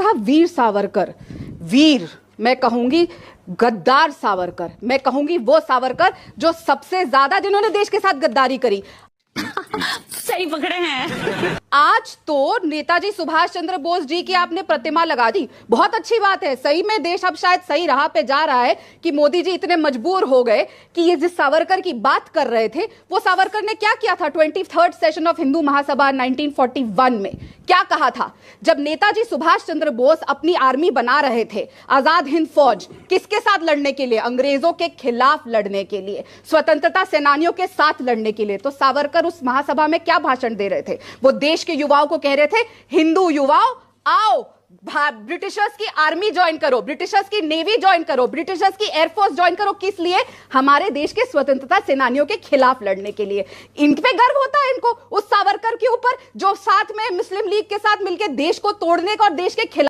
कहा वीर सावरकर वीर मैं कहूंगी गद्दार सावरकर मैं कहूंगी वो सावरकर जो सबसे ज्यादा जिन्होंने देश के साथ गद्दारी करी सही पकड़े हैं आज तो नेताजी सुभाष चंद्र बोस जी की आपने प्रतिमा लगा दी बहुत अच्छी बात है सही में देश अब शायद सही राह पे जा रहा है कि मोदी जी इतने मजबूर हो गए कि ये जिस सावरकर की बात कर रहे थे वो सावरकर ने क्या किया था twenty third session of Hindu Mahasabha 1941 में क्या कहा था जब नेताजी सुभाष चंद्र बोस अपनी आर्मी बना रहे थे आजाद हिंद फौज किसके साथ लड़ने के लिए अंग्रेजों के खिलाफ लड़ने के लिए स्वतंत्रता सेनानियों के साथ लड़ने के लिए तो सावरकर उस महासभा में क्या भाषण दे रहे थे वो देश देश के युवाओं को कह रहे थे हिंदू युवाओं आओ ब्रिटिशर्स की आर्मी ज्वाइन करो ब्रिटिशर्स की नेवी ज्वाइन करो ब्रिटिशर्स की एयरफोर्स ज्वाइन करो किस लिए हमारे देश के स्वतंत्रता सेनानियों के खिलाफ लड़ने के लिए इन पे गर्व होता है इनको उस सावरकर के ऊपर जो साथ में मुस्लिम लीग के साथ मिलकर देश को तोड़ने का और देश के खिलाफ